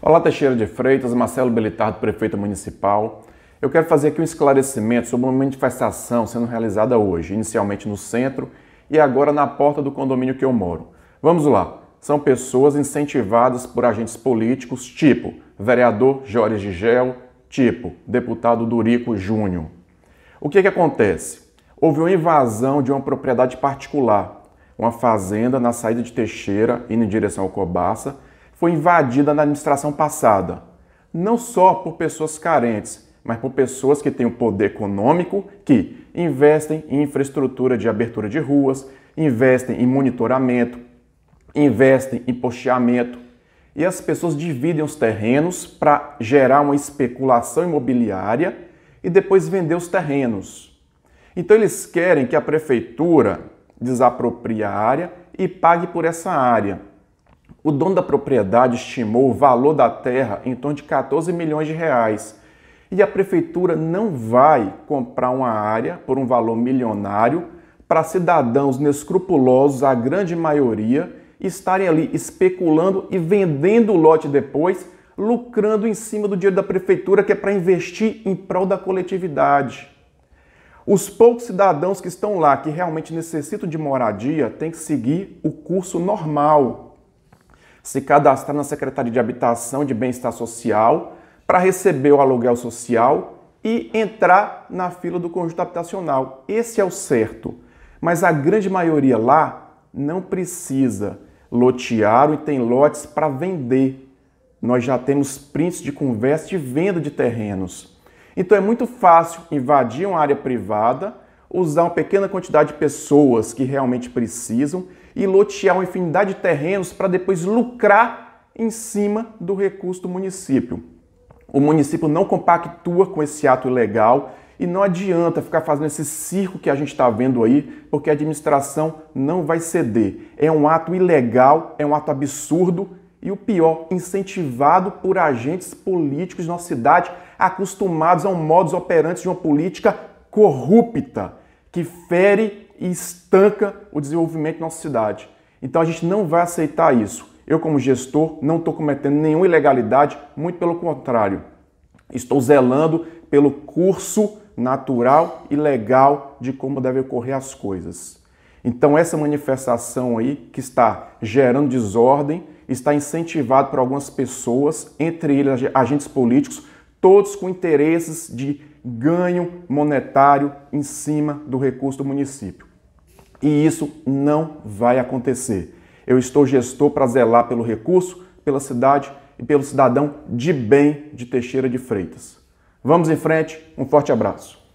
Olá, Teixeira de Freitas, Marcelo Belitardo, prefeito municipal. Eu quero fazer aqui um esclarecimento sobre uma manifestação sendo realizada hoje, inicialmente no centro e agora na porta do condomínio que eu moro. Vamos lá. São pessoas incentivadas por agentes políticos, tipo vereador Jorge Gel, tipo deputado Durico Júnior. O que, que acontece? Houve uma invasão de uma propriedade particular, uma fazenda na saída de Teixeira, indo em direção ao Cobaça, foi invadida na administração passada, não só por pessoas carentes, mas por pessoas que têm o poder econômico, que investem em infraestrutura de abertura de ruas, investem em monitoramento, investem em posteamento. E as pessoas dividem os terrenos para gerar uma especulação imobiliária e depois vender os terrenos. Então eles querem que a prefeitura desaproprie a área e pague por essa área. O dono da propriedade estimou o valor da terra em torno de 14 milhões de reais. E a prefeitura não vai comprar uma área por um valor milionário para cidadãos inescrupulosos, a grande maioria, estarem ali especulando e vendendo o lote depois, lucrando em cima do dinheiro da prefeitura que é para investir em prol da coletividade. Os poucos cidadãos que estão lá que realmente necessitam de moradia têm que seguir o curso normal se cadastrar na Secretaria de Habitação de Bem-Estar Social para receber o aluguel social e entrar na fila do conjunto habitacional. Esse é o certo. Mas a grande maioria lá não precisa. lotear e tem lotes para vender. Nós já temos prints de conversa de venda de terrenos. Então é muito fácil invadir uma área privada usar uma pequena quantidade de pessoas que realmente precisam e lotear uma infinidade de terrenos para depois lucrar em cima do recurso do município. O município não compactua com esse ato ilegal e não adianta ficar fazendo esse circo que a gente está vendo aí, porque a administração não vai ceder. É um ato ilegal, é um ato absurdo e o pior, incentivado por agentes políticos de nossa cidade, acostumados a um modus operandi de uma política corrupta que fere e estanca o desenvolvimento da nossa cidade. Então a gente não vai aceitar isso. Eu, como gestor, não estou cometendo nenhuma ilegalidade, muito pelo contrário. Estou zelando pelo curso natural e legal de como devem ocorrer as coisas. Então, essa manifestação aí, que está gerando desordem, está incentivada por algumas pessoas, entre eles agentes políticos, todos com interesses de ganho monetário em cima do recurso do município. E isso não vai acontecer. Eu estou gestor para zelar pelo recurso, pela cidade e pelo cidadão de bem de Teixeira de Freitas. Vamos em frente, um forte abraço.